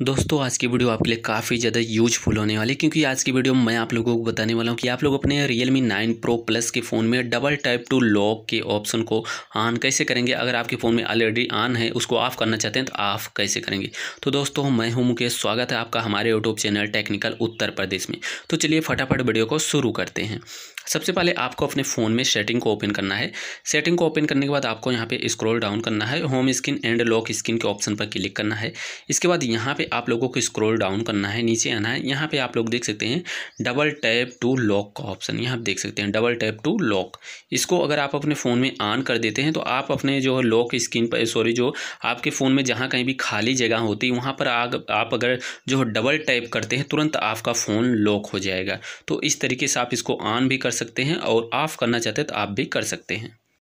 दोस्तों आज की वीडियो आपके लिए काफ़ी ज़्यादा यूजफुल होने वाली क्योंकि आज की वीडियो में मैं आप लोगों को बताने वाला हूँ कि आप लोग अपने Realme नाइन प्रो प्लस के फ़ोन में डबल टाइप टू लॉक के ऑप्शन को ऑन कैसे करेंगे अगर आपके फ़ोन में ऑलरेडी ऑन है उसको ऑफ़ करना चाहते हैं तो ऑफ़ कैसे करेंगे तो दोस्तों मैं हूँ मुकेश स्वागत है आपका हमारे YouTube channel technical Uttar Pradesh में तो चलिए फटाफट वीडियो को शुरू करते हैं सबसे पहले आपको अपने फ़ोन में सेटिंग को ओपन करना है सेटिंग को ओपन करने के बाद आपको यहाँ पर स्क्रोल डाउन करना है home screen and lock screen के ऑप्शन पर क्लिक करना है इसके बाद यहाँ पे आप लोगों को स्क्रॉल डाउन करना है नीचे आना है यहाँ पे आप लोग देख सकते हैं डबल टैप टू लॉक का ऑप्शन यहाँ आप देख सकते हैं डबल टैप टू लॉक इसको अगर आप अपने फ़ोन में ऑन कर देते हैं तो आप अपने जो लॉक स्क्रीन पर सॉरी जो आपके फ़ोन में जहाँ कहीं भी खाली जगह होती है वहाँ पर आग, आप अगर जो डबल टैप करते हैं तुरंत आपका फ़ोन लॉक हो जाएगा तो इस तरीके से आप इसको ऑन भी कर सकते हैं और ऑफ़ करना चाहते हैं तो आप भी कर सकते हैं